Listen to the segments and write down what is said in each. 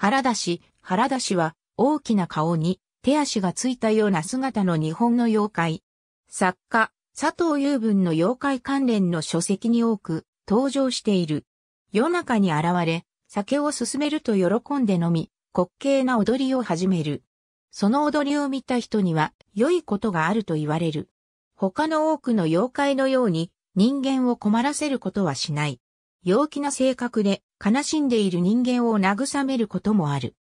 原田氏、原田氏は、大きな顔に、手足がついたような姿の日本の妖怪。作家、佐藤雄文の妖怪関連の書籍に多く登場している。夜中に現れ、酒を勧めると喜んで飲み、滑稽な踊りを始める。その踊りを見た人には良いことがあると言われる。他の多くの妖怪のように人間を困らせることはしない。陽気な性格で悲しんでいる人間を慰めることもある。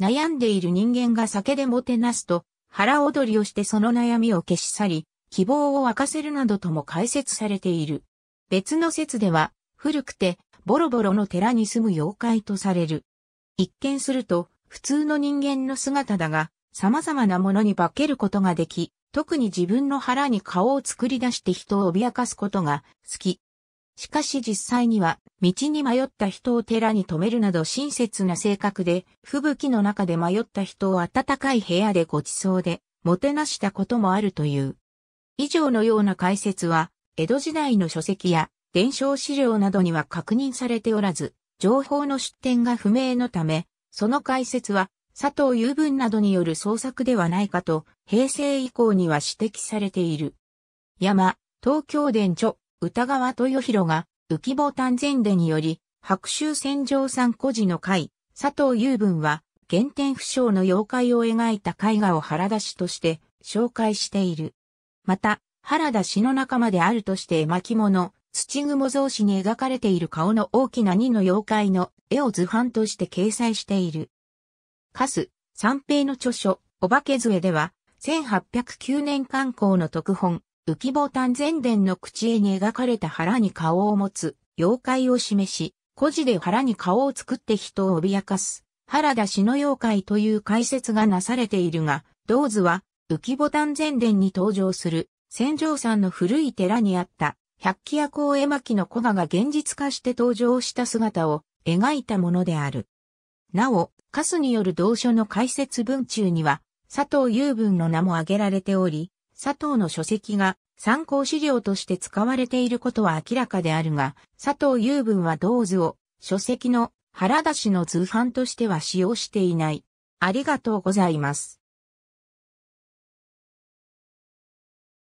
悩んでいる人間が酒でもてなすと、腹踊りをしてその悩みを消し去り、希望を沸かせるなどとも解説されている。別の説では、古くて、ボロボロの寺に住む妖怪とされる。一見すると、普通の人間の姿だが、様々なものに化けることができ、特に自分の腹に顔を作り出して人を脅かすことが好き。しかし実際には、道に迷った人を寺に止めるなど親切な性格で、吹雪の中で迷った人を暖かい部屋でご馳走で、もてなしたこともあるという。以上のような解説は、江戸時代の書籍や伝承資料などには確認されておらず、情報の出典が不明のため、その解説は佐藤雄文などによる創作ではないかと、平成以降には指摘されている。山、東京伝著歌川豊弘が、浮き棒丹前でにより、白州戦場産孤児の会、佐藤雄文は、原点不詳の妖怪を描いた絵画を原田氏として紹介している。また、原田氏の仲間であるとして絵巻物、土雲像紙に描かれている顔の大きな二の妖怪の絵を図版として掲載している。カス、三平の著書、お化け杖では、1809年刊行の特本、浮タン前伝の口絵に描かれた腹に顔を持つ妖怪を示し、孤児で腹に顔を作って人を脅かす、原田氏の妖怪という解説がなされているが、道図は浮タン前伝に登場する、戦場山の古い寺にあった、百鬼夜行絵巻の古賀が現実化して登場した姿を描いたものである。なお、カスによる同書の解説文中には、佐藤雄文の名も挙げられており、佐藤の書籍が参考資料として使われていることは明らかであるが、佐藤友文は同図を書籍の原田氏の図版としては使用していない。ありがとうございます。